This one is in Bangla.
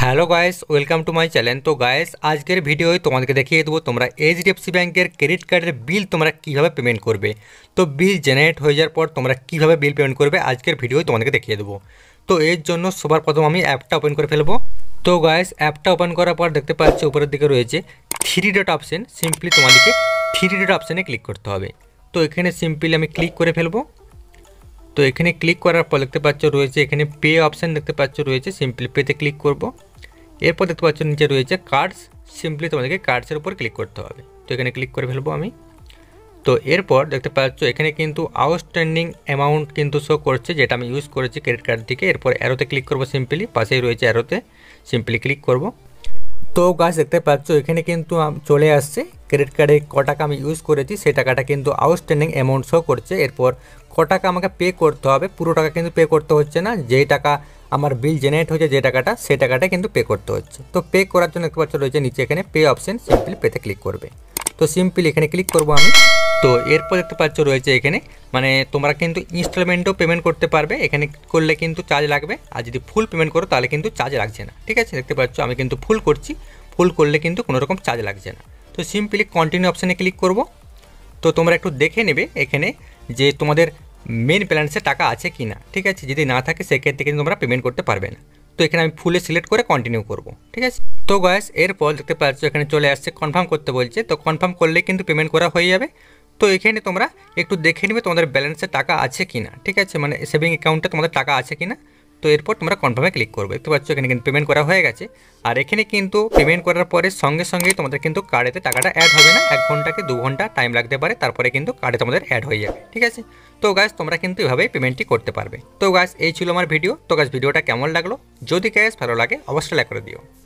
hello guys welcome to my channel তো গায়েস আজকের ভিডিওয় তোমাদেরকে দেখিয়ে দেবো তোমরা এইচডিএফসি ব্যাঙ্কের ক্রেডিট কার্ডের বিল তোমরা কীভাবে পেমেন্ট করবে তো বিল জেনারেট হয়ে যাওয়ার পর তোমরা কীভাবে বিল পেমেন্ট করবে আজকের ভিডিওয় তোমাদেরকে দেখিয়ে দেবো তো এর জন্য সবার প্রথম আমি অ্যাপটা ওপেন করে ফেলবো তো গায়েস অ্যাপটা ওপেন করার পর দেখতে পাচ্ছি উপরের দিকে রয়েছে থ্রি ডট অপশান সিম্পলি তোমাদেরকে থ্রি ডট অপশানে ক্লিক করতে হবে তো এখানে সিম্পলি আমি ক্লিক করে ফেলবো তো এখানে ক্লিক করার পর দেখতে পাচ্ছ রয়েছে এখানে পে অপশান দেখতে পাচ্ছ রয়েছে সিম্পলি পেতে ক্লিক করবো এরপর দেখতে পাচ্ছ নিচে রয়েছে কার্ডস সিম্পলি তোমাদেরকে কার্ডসের উপর ক্লিক করতে হবে তো এখানে ক্লিক করে ফেলবো আমি তো এরপর দেখতে পাচ্ছ এখানে কিন্তু আউটস্ট্যান্ডিং অ্যামাউন্ট কিন্তু শো করছে যেটা আমি ইউজ করেছি ক্রেডিট কার্ড থেকে এরপর অ্যারোতে ক্লিক করব সিম্পলি পাশেই রয়েছে অ্যারোতে সিম্পলি ক্লিক করব তো গাছ দেখতে পাচ্ছ এখানে কিন্তু চলে আসছে ক্রেডিট কার্ডে ক টাকা আমি ইউজ করেছি সেই টাকাটা কিন্তু আউটস্ট্যান্ডিং অ্যামাউন্ট শো করছে এরপর ক টাকা আমাকে পে করতে হবে পুরো টাকা কিন্তু পে করতে হচ্ছে না যেই টাকা আমার বিল জেনারেট হচ্ছে যে টাকাটা সেই টাকাটা কিন্তু পে করতে হচ্ছে তো পে করার জন্য একটু বছর রয়েছে নিচে এখানে পে অপশন সিম্পলি পেতে ক্লিক করবে তো সিম্পলি এখানে ক্লিক করব আমি তো এরপর দেখতে পাচ্ছ রয়েছে এখানে মানে তোমরা কিন্তু ইনস্টলমেন্টেও পেমেন্ট করতে পারবে এখানে করলে কিন্তু চার্জ লাগবে আর যদি ফুল পেমেন্ট করো তাহলে কিন্তু চার্জ লাগছে না ঠিক আছে দেখতে পাচ্ছ আমি কিন্তু ফুল করছি ফুল করলে কিন্তু কোনো রকম চার্জ লাগছে না তো সিম্পলি কন্টিনিউ অপশানে ক্লিক করব তো তোমরা একটু দেখে নেবে এখানে যে তোমাদের মেন ব্যালেন্সে টাকা আছে কি না ঠিক আছে যদি না থাকে সেক্ষেত্রে কিন্তু তোমরা পেমেন্ট করতে পারবে না তো এখানে আমি ফুলে সিলেক্ট করে কন্টিনিউ করব ঠিক আছে তো গ্যাস এরপর দেখতে পাচ্ছ এখানে চলে আসছে কনফার্ম করতে বলছে তো কনফার্ম করলে কিন্তু পেমেন্ট করা হয়ে যাবে তো এখানে তোমরা একটু দেখে নেবে তোমাদের ব্যালেন্সে টাকা আছে কি না ঠিক আছে মানে সেভিং অ্যাকাউন্টে তোমাদের টাকা আছে কি না তো এরপর তোমরা কনফার্মে ক্লিক করবে দেখতে পাচ্ছ এখানে কিন্তু পেমেন্ট করা হয়ে গেছে আর এখানে কিন্তু পেমেন্ট করার পরে সঙ্গে সঙ্গেই তোমাদের কিন্তু কার্ডেতে টাকাটা অ্যাড হবে না এক ঘন্টাকে দু ঘন্টা টাইম লাগতে পারে তারপরে কিন্তু কার্ডে তোমাদের অ্যাড হয়ে যাবে ঠিক আছে তো গাছ তোমরা কিন্তু এভাবেই পেমেন্টটি করতে পারবে তো গাছ এই ছিল আমার ভিডিও তো গাছ ভিডিওটা কেমন লাগলো যদি গ্যাস ভালো লাগে অবশ্যই লাইক করে দিও